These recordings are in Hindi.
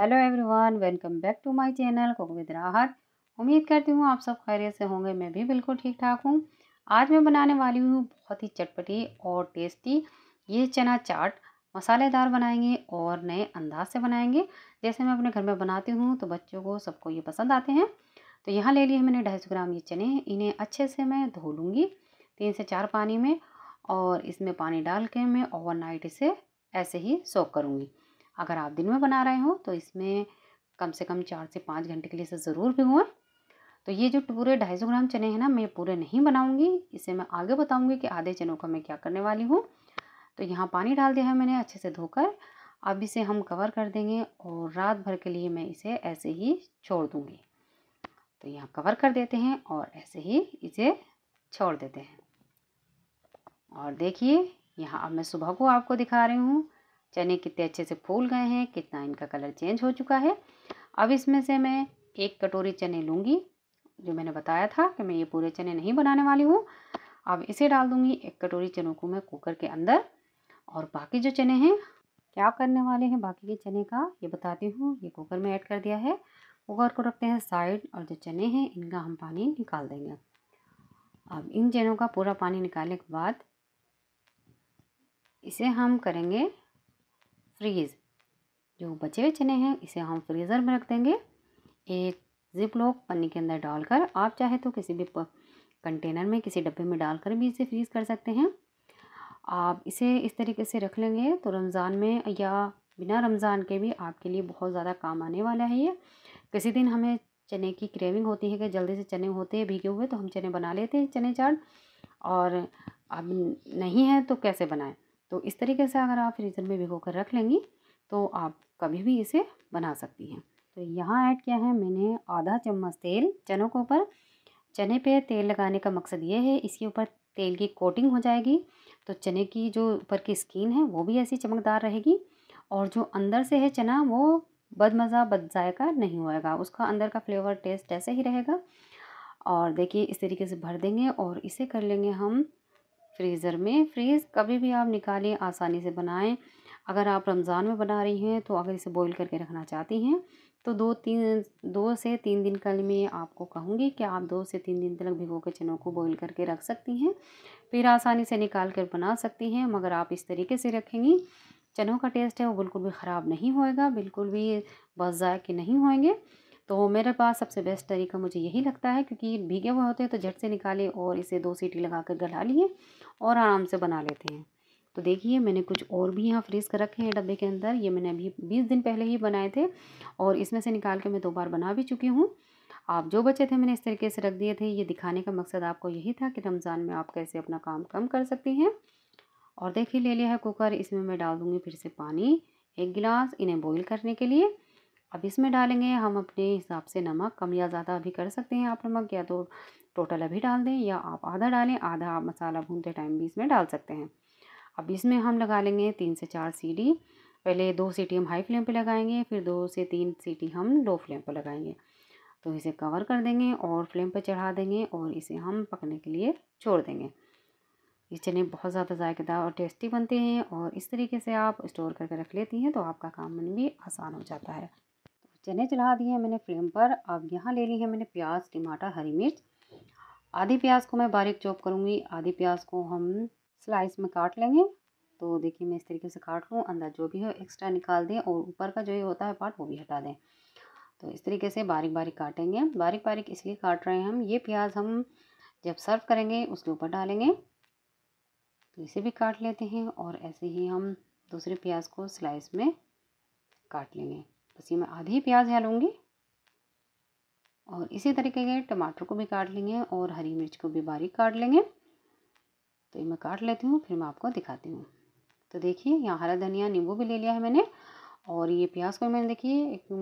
hello everyone welcome back to my channel cook with Rahat उम्मीद करती हूँ आप सब खैरियत से होंगे मैं भी बिल्कुल ठीक ठाक हूँ आज मैं बनाने वाली हूँ बहुत ही चटपटी और टेस्टी ये चना चाट मसालेदार बनाएंगे और नए अंदाज से बनाएंगे जैसे मैं अपने घर में बनाती हूँ तो बच्चों को सबको ये पसंद आते हैं तो यहाँ ले लिए मैंने ढाई ग्राम ये चने इन्हें अच्छे से मैं धो लूँगी तीन से चार पानी में और इसमें पानी डाल के मैं ओवरनाइट इसे ऐसे ही सोख करूँगी अगर आप दिन में बना रहे हो तो इसमें कम से कम चार से पाँच घंटे के लिए इसे ज़रूर भिगोएं तो ये जो पूरे ढाई सौ ग्राम चने हैं ना मैं पूरे नहीं बनाऊंगी इसे मैं आगे बताऊंगी कि आधे चनों का मैं क्या करने वाली हूँ तो यहाँ पानी डाल दिया है मैंने अच्छे से धोकर अब इसे हम कवर कर देंगे और रात भर के लिए मैं इसे ऐसे ही छोड़ दूँगी तो यहाँ कवर कर देते हैं और ऐसे ही इसे छोड़ देते हैं और देखिए यहाँ अब मैं सुबह को आपको दिखा रही हूँ चने कितने अच्छे से फूल गए हैं कितना इनका कलर चेंज हो चुका है अब इसमें से मैं एक कटोरी चने लूँगी जो मैंने बताया था कि मैं ये पूरे चने नहीं बनाने वाली हूँ अब इसे डाल दूँगी एक कटोरी चनों को मैं कुकर के अंदर और बाकी जो चने हैं क्या करने वाले हैं बाकी के चने का ये बताती हूँ ये कुकर में ऐड कर दिया है कुकर को रखते हैं साइड और जो चने हैं इनका हम पानी निकाल देंगे अब इन चनों का पूरा पानी निकालने के बाद इसे हम करेंगे फ्रीज़ जो बचे हुए चने हैं इसे हम फ्रीज़र में रख देंगे एक जिप लॉक पन्नी के अंदर डालकर आप चाहे तो किसी भी कंटेनर में किसी डब्बे में डालकर भी इसे फ्रीज़ कर सकते हैं आप इसे इस तरीके से रख लेंगे तो रमज़ान में या बिना रमज़ान के भी आपके लिए बहुत ज़्यादा काम आने वाला है ये किसी दिन हमें चने की क्रेविंग होती है कि जल्दी से चने होते हैं भीगे हुए तो हम चने बना लेते हैं चने चाट और अब नहीं है तो कैसे बनाएं तो इस तरीके से अगर आप फ्रीज़र में भिगो कर रख लेंगी तो आप कभी भी इसे बना सकती हैं तो यहाँ ऐड किया है मैंने आधा चम्मच तेल चनों के ऊपर चने पे तेल लगाने का मकसद ये है इसके ऊपर तेल की कोटिंग हो जाएगी तो चने की जो ऊपर की स्किन है वो भी ऐसी चमकदार रहेगी और जो अंदर से है चना वो बदमज़ा बदजायका नहीं होएगा उसका अंदर का फ्लेवर टेस्ट ऐसे ही रहेगा और देखिए इस तरीके से भर देंगे और इसे कर लेंगे हम फ्रीज़र में फ्रीज़ कभी भी आप निकालें आसानी से बनाएं अगर आप रमज़ान में बना रही हैं तो अगर इसे बॉईल करके रखना चाहती हैं तो दो तीन दो से तीन दिन कल में आपको कहूँगी कि आप दो से तीन दिन तक भिगो के चनों को बॉईल करके रख सकती हैं फिर आसानी से निकाल कर बना सकती हैं मगर आप इस तरीके से रखेंगी चनों का टेस्ट है वो बिल्कुल भी ख़राब नहीं होएगा बिल्कुल भी बस जायके नहीं होंगे तो मेरे पास सबसे बेस्ट तरीका मुझे यही लगता है क्योंकि भीगे हुए होते हैं तो झट से निकाले और इसे दो सीटी लगा कर गला लिए और आराम से बना लेते हैं तो देखिए मैंने कुछ और भी यहाँ फ्रीज़ कर रखे हैं डब्बे के अंदर ये मैंने अभी बीस दिन पहले ही बनाए थे और इसमें से निकाल के मैं दो बार बना भी चुकी हूँ आप जो बचे थे मैंने इस तरीके से रख दिए थे ये दिखाने का मकसद आपको यही था कि रमज़ान में आप कैसे अपना काम कम कर सकती हैं और देखिए ले लिया है कुकर इसमें मैं डाल दूँगी फिर से पानी एक गिलास इन्हें बॉईल करने के लिए अब इसमें डालेंगे हम अपने हिसाब से नमक कम या ज़्यादा अभी कर सकते हैं आप नमक या तो टोटल अभी डाल दें या आप आधा डालें आधा आप मसाला भूनते टाइम भी इसमें डाल सकते हैं अब इसमें हम लगा लेंगे तीन से चार सीटी पहले दो सीटी हम हाई फ्लेम पर लगाएंगे फिर दो से तीन सीटी हम लो फ्लेम पर लगाएंगे तो इसे कवर कर देंगे और फ्लेम पर चढ़ा देंगे और इसे हम पकने के लिए छोड़ देंगे ये चने बहुत ज़्यादा जायकेदार और टेस्टी बनते हैं और इस तरीके से आप स्टोर करके रख लेती हैं तो आपका काम भी आसान हो जाता है चने चढ़ा दिए हैं मैंने फ्लेम पर अब यहाँ ले ली है मैंने प्याज टमाटर हरी मिर्च आधी प्याज को मैं बारीक चॉप करूँगी आधी प्याज को हम स्लाइस में काट लेंगे तो देखिए मैं इस तरीके से काट लूँ अंदर जो भी हो एक्स्ट्रा निकाल दें और ऊपर का जो ये होता है पार्ट वो भी हटा दें तो इस तरीके से बारीक बारीक काटेंगे बारीक बारीक इसलिए काट रहे हैं हम ये प्याज हम जब सर्व करेंगे उसके ऊपर डालेंगे तो इसे भी काट लेते हैं और ऐसे ही हम दूसरे प्याज को स्लाइस में काट लेंगे बस ये मैं आधी प्याज यहाँ लूँगी और इसी तरीके के टमाटर को भी काट लेंगे और हरी मिर्च को भी बारीक काट लेंगे तो ये मैं काट लेती हूँ फिर मैं आपको दिखाती हूँ तो देखिए यहाँ हरा धनिया नींबू भी ले लिया है मैंने और ये प्याज को मैंने देखिए एक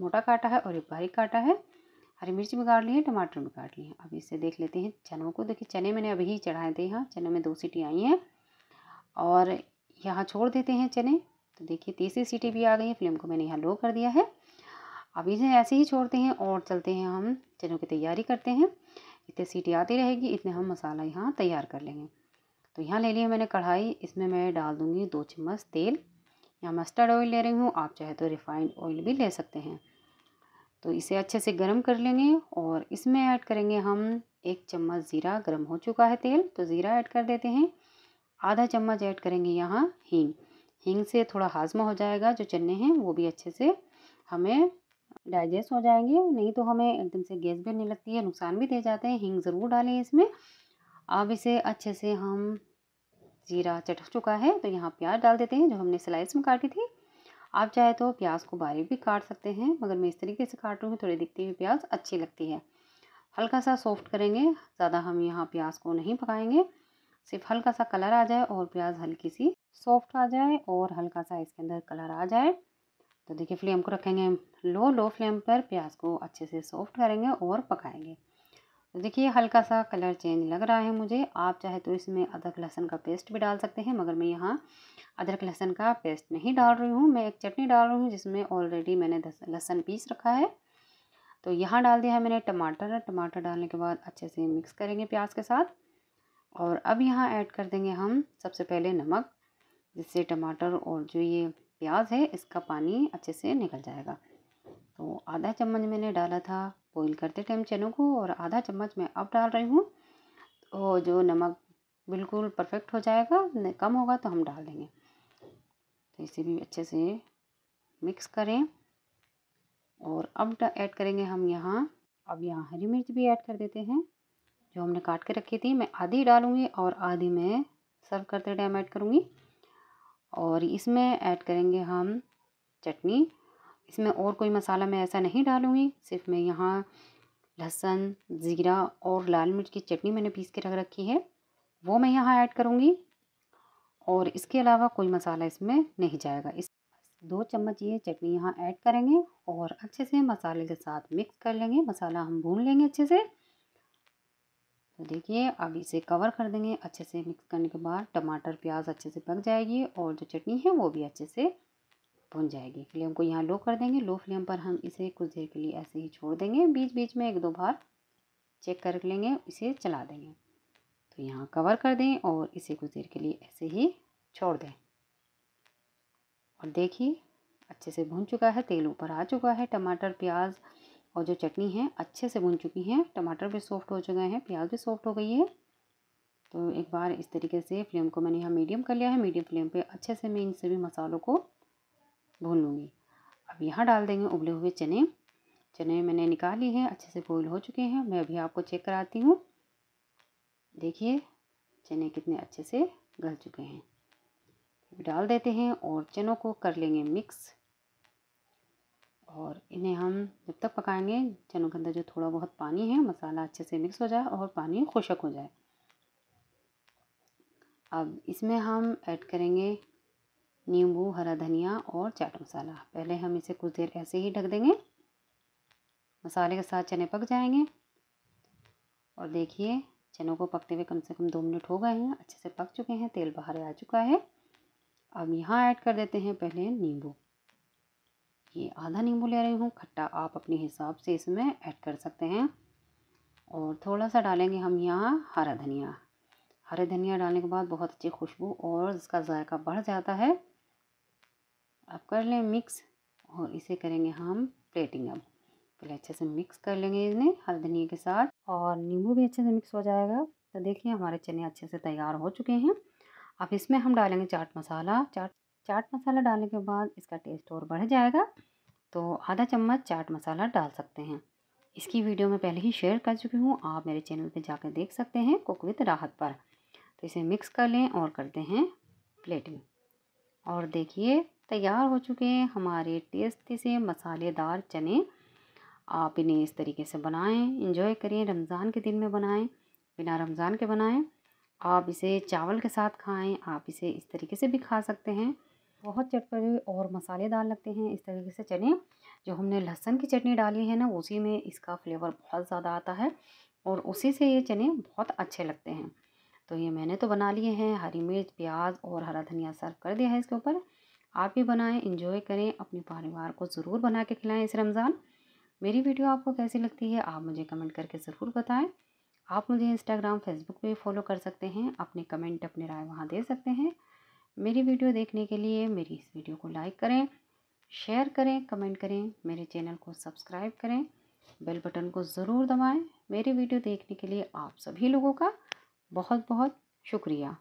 मोटा काटा है और एक बारीक काटा है हरी मिर्च भी काट ली है टमाटर भी काट लिए अब इसे देख लेते हैं चनों को देखिए चने मैंने अभी ही चढ़ाए थे यहाँ चने में दो सीटी आई हैं और यहाँ छोड़ देते हैं चने तो देखिए तीसरी सीटी भी आ गई है फ्लेम को मैंने यहाँ लो कर दिया है अब इसे ऐसे ही छोड़ते हैं और चलते हैं हम चनों की तैयारी करते हैं इतने सीटी आती रहेगी इतने हम मसाला यहाँ तैयार कर लेंगे तो यहाँ ले लिया मैंने कढ़ाई इसमें मैं डाल दूँगी दो चम्मच तेल यहाँ मस्टर्ड ऑयल ले रही हूँ आप चाहे तो रिफाइंड ऑयल भी ले सकते हैं तो इसे अच्छे से गर्म कर लेंगे और इसमें ऐड करेंगे हम एक चम्मच ज़ीरा गर्म हो चुका है तेल तो ज़ीरा ऐड कर देते हैं आधा चम्मच ऐड करेंगे यहाँ हींग हींग से थोड़ा हाजमा हो जाएगा जो चने हैं वो भी अच्छे से हमें डाइजेस्ट हो जाएंगे नहीं तो हमें एकदम से गैस भी नहीं लगती है नुकसान भी दे जाते हैं हींग ज़रूर डालें इसमें अब इसे अच्छे से हम जीरा चटक चुका है तो यहाँ प्याज डाल देते हैं जो हमने स्लाइस में काटी थी आप चाहे तो प्याज को बारीक भी काट सकते हैं मगर मैं इस तरीके से काट रही हूँ थोड़ी दिखती हुई प्याज अच्छी लगती है हल्का सा सॉफ्ट करेंगे ज़्यादा हम यहाँ प्याज को नहीं पकाएंगे सिर्फ हल्का सा कलर आ जाए और प्याज हल्की सी सॉफ्ट आ जाए और हल्का सा इसके अंदर कलर आ जाए तो देखिए फ्लेम को रखेंगे लो लो फ्लेम पर प्याज को अच्छे से सॉफ्ट करेंगे और पकाएंगे तो देखिए हल्का सा कलर चेंज लग रहा है मुझे आप चाहे तो इसमें अदरक लहसन का पेस्ट भी डाल सकते हैं मगर मैं यहाँ अदरक लहसन का पेस्ट नहीं डाल रही हूँ मैं एक चटनी डाल रही हूँ जिसमें ऑलरेडी मैंने लहसन पीस रखा है तो यहाँ डाल दिया है मैंने टमाटर टमाटर डालने के बाद अच्छे से मिक्स करेंगे प्याज के साथ और अब यहाँ ऐड कर देंगे हम सबसे पहले नमक जिससे टमाटर और जो ये प्याज है इसका पानी अच्छे से निकल जाएगा तो आधा चम्मच मैंने डाला था बॉईल करते टाइम चनों को और आधा चम्मच मैं अब डाल रही हूँ तो जो नमक बिल्कुल परफेक्ट हो जाएगा कम होगा तो हम डाल देंगे तो इसे भी अच्छे से मिक्स करें और अब ऐड करेंगे हम यहाँ अब यहाँ हरी मिर्च भी ऐड कर देते हैं जो हमने काट के रखी थी मैं आधी डालूँगी और आधी मैं सर्व करते टाइम ऐड करूँगी और इसमें ऐड करेंगे हम चटनी इसमें और कोई मसाला मैं ऐसा नहीं डालूँगी सिर्फ मैं यहाँ लहसुन ज़ीरा और लाल मिर्च की चटनी मैंने पीस के रख रखी है वो मैं यहाँ ऐड करूँगी और इसके अलावा कोई मसाला इसमें नहीं जाएगा इस दो चम्मच ये चटनी यहाँ ऐड करेंगे और अच्छे से मसाले के साथ मिक्स कर लेंगे मसाला हम भून लेंगे अच्छे से तो देखिए अब इसे कवर कर देंगे अच्छे से मिक्स करने के बाद टमाटर प्याज अच्छे से पक जाएगी और जो चटनी है वो भी अच्छे से भुन जाएगी फ्लेम को यहाँ लो कर देंगे लो फ्लेम पर हम इसे कुछ देर के लिए ऐसे ही छोड़ देंगे बीच बीच में एक दो बार चेक कर लेंगे इसे चला देंगे तो यहाँ कवर कर दें और इसे कुछ देर के लिए ऐसे ही छोड़ दें और देखिए अच्छे से भुन चुका है तेल ऊपर आ चुका है टमाटर प्याज और जो चटनी है अच्छे से भुन चुकी है टमाटर भी सॉफ्ट हो चुका है प्याज भी सॉफ्ट हो गई है तो एक बार इस तरीके से फ्लेम को मैंने यहाँ मीडियम कर लिया है मीडियम फ्लेम पे अच्छे से मैं इन सभी मसालों को भून लूँगी अब यहाँ डाल देंगे उबले हुए चने चने मैंने निकाल लिए हैं अच्छे से बॉयल हो चुके हैं मैं अभी आपको चेक कराती हूँ देखिए चने कितने अच्छे से गल चुके हैं डाल देते हैं और चनों को कर लेंगे मिक्स और इन्हें हम जब तक पकाएंगे चनों के अंदर जो थोड़ा बहुत पानी है मसाला अच्छे से मिक्स हो जाए और पानी खुशक हो जाए अब इसमें हम ऐड करेंगे नींबू हरा धनिया और चाट मसाला पहले हम इसे कुछ देर ऐसे ही ढक देंगे मसाले के साथ चने पक जाएंगे और देखिए चनों को पकते हुए कम से कम दो मिनट हो गए हैं अच्छे से पक चुके हैं तेल बाहर आ चुका है अब यहाँ ऐड कर देते हैं पहले नींबू ये आधा नींबू ले रही हूँ खट्टा आप अपने हिसाब से इसमें ऐड कर सकते हैं और थोड़ा सा डालेंगे हम यहाँ हरा धनिया हरे धनिया डालने के बाद बहुत अच्छी खुशबू और इसका जायका बढ़ जाता है अब कर लें मिक्स और इसे करेंगे हम प्लेटिंग अब पहले अच्छे से मिक्स कर लेंगे इसने हरे धनिया के साथ और नींबू भी अच्छे से मिक्स हो जाएगा तो देखिए हमारे चने अच्छे से तैयार हो चुके हैं अब इसमें हम डालेंगे चाट मसाला चाट चाट मसाला डालने के बाद इसका टेस्ट और बढ़ जाएगा तो आधा चम्मच चाट मसाला डाल सकते हैं इसकी वीडियो मैं पहले ही शेयर कर चुकी हूँ आप मेरे चैनल पर जाकर देख सकते हैं कुक विद राहत पर तो इसे मिक्स कर लें और करते हैं प्लेटिंग और देखिए तैयार हो चुके हैं हमारे टेस्टी से मसालेदार चने आप इन्हें इस तरीके से बनाएं इंजॉय करें रमज़ान के दिन में बनाएं बिना रमज़ान के बनाएं आप इसे चावल के साथ खाएं आप इसे इस तरीके से भी खा सकते हैं बहुत चटपटे और मसालेदार लगते हैं इस तरीके से चने जो हमने लहसुन की चटनी डाली है ना उसी में इसका फ्लेवर बहुत ज़्यादा आता है और उसी से ये चने बहुत अच्छे लगते हैं तो ये मैंने तो बना लिए हैं हरी मिर्च प्याज और हरा धनिया सर्व कर दिया है इसके ऊपर आप भी बनाएं इंजॉय करें अपने परिवार को ज़रूर बना के खिलाएं इस रमज़ान मेरी वीडियो आपको कैसी लगती है आप मुझे कमेंट करके ज़रूर बताएं आप मुझे इंस्टाग्राम फेसबुक पे फॉलो कर सकते हैं अपने कमेंट अपने राय वहाँ दे सकते हैं मेरी वीडियो देखने के लिए मेरी इस वीडियो को लाइक करें शेयर करें कमेंट करें मेरे चैनल को सब्सक्राइब करें बेल बटन को ज़रूर दबाएं मेरी वीडियो देखने के लिए आप सभी लोगों का बहुत बहुत शुक्रिया